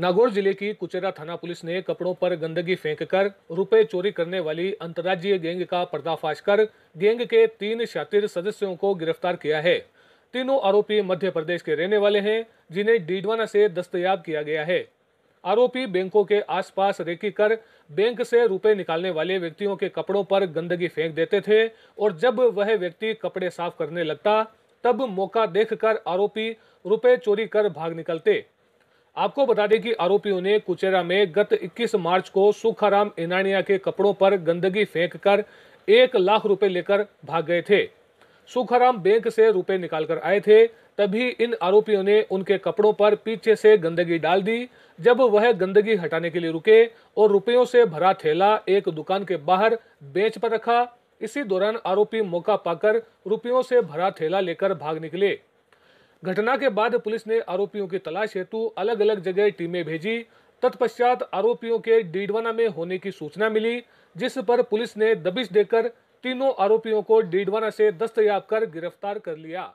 नागौर जिले की कुचेरा थाना पुलिस ने कपड़ों पर गंदगी फेंककर रुपए चोरी करने वाली अंतर्राज्यीय गैंग का पर्दाफाश कर गैंग के तीन शातिर सदस्यों को गिरफ्तार किया है तीनों आरोपी मध्य प्रदेश के रहने वाले हैं जिन्हें डीडवाना से दस्तयाब किया गया है आरोपी बैंकों के आसपास रेकी कर बैंक से रुपए निकालने वाले व्यक्तियों के कपड़ों पर गंदगी फेंक देते थे और जब वह व्यक्ति कपड़े साफ करने लगता तब मौका देखकर आरोपी रुपए चोरी कर भाग निकलते आपको बता दें कि आरोपियों ने कुचेरा में गत 21 मार्च को सुखाराम इनानिया के कपड़ों पर गंदगी फेंककर कर एक लाख रुपए लेकर भाग गए थे सुखाराम बैंक से रुपए निकालकर आए थे तभी इन आरोपियों ने उनके कपड़ों पर पीछे से गंदगी डाल दी जब वह गंदगी हटाने के लिए रुके और रुपयों से भरा थैला एक दुकान के बाहर बेंच पर रखा इसी दौरान आरोपी मौका पाकर रुपयों से भरा थैला लेकर भाग निकले घटना के बाद पुलिस ने आरोपियों की तलाश हेतु अलग अलग जगह टीमें भेजी तत्पश्चात आरोपियों के डीडवाना में होने की सूचना मिली जिस पर पुलिस ने दबिश देकर तीनों आरोपियों को डीडवाना से दस्तयाब कर गिरफ्तार कर लिया